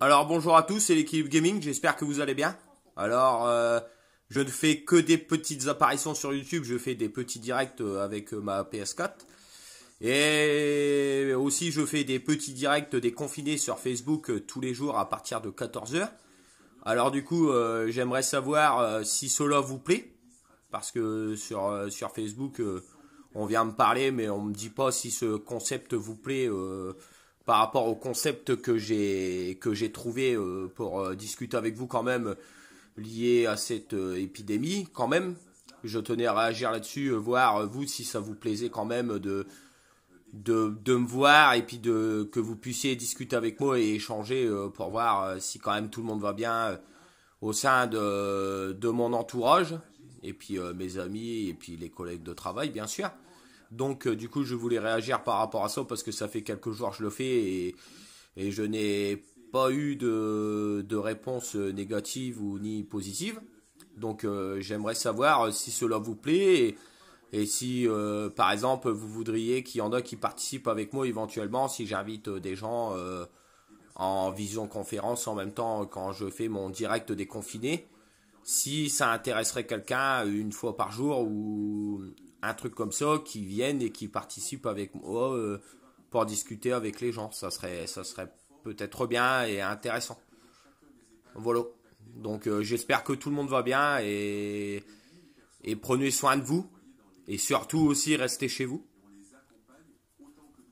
Alors bonjour à tous, c'est l'équipe gaming, j'espère que vous allez bien. Alors euh, je ne fais que des petites apparitions sur YouTube, je fais des petits directs euh, avec euh, ma PS4. Et aussi je fais des petits directs déconfinés sur Facebook tous les jours à partir de 14h. Alors du coup j'aimerais savoir si cela vous plaît. Parce que sur, sur Facebook on vient me parler mais on me dit pas si ce concept vous plaît par rapport au concept que j'ai trouvé euh, pour euh, discuter avec vous quand même euh, lié à cette épidémie quand même. Je tenais à réagir là-dessus, voir vous si ça vous plaisait quand même de de, me voir et puis de que vous puissiez discuter avec moi et échanger pour voir si quand même tout le monde va bien au sein de, de, mon entourage et puis mes amis et puis les collègues de travail bien sûr donc, euh, du coup, je voulais réagir par rapport à ça parce que ça fait quelques jours que je le fais et, je n'ai pas eu de, réponse négative ou ni positive. Donc, euh, j'aimerais savoir si cela vous plaît et, si, euh, par exemple, vous voudriez qu'il y en a qui participent avec moi éventuellement, si j'invite des gens en vision conférence en même temps quand je fais mon direct déconfiné si ça intéresserait quelqu'un une fois par jour ou un truc comme ça, qui vienne et qui participe avec moi euh, pour discuter avec les gens. Ça serait, ça serait peut-être bien et intéressant. Voilà. Donc euh, j'espère que tout le monde va bien et, prenez soin de vous. Et surtout aussi restez chez vous.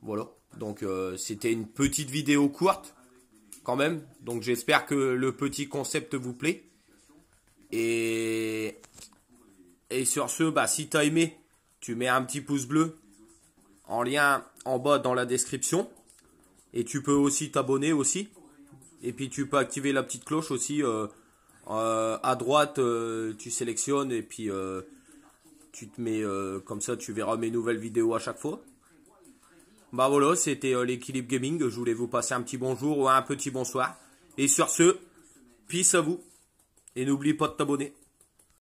Voilà. Donc euh, c'était une petite vidéo courte quand même. Donc j'espère que le petit concept vous plaît. Et, et sur ce, bah, si as aimé, tu mets un petit pouce bleu en lien en bas dans la description. Et tu peux aussi t'abonner aussi. Et puis tu peux activer la petite cloche aussi. Euh, euh, à droite, euh, tu sélectionnes et puis tu te mets comme ça, tu verras mes nouvelles vidéos à chaque fois. Bah voilà, c'était l'équilibre gaming. Je voulais vous passer un petit bonjour ou un petit bonsoir. Et sur ce, peace à vous. Et n'oublie pas de t'abonner.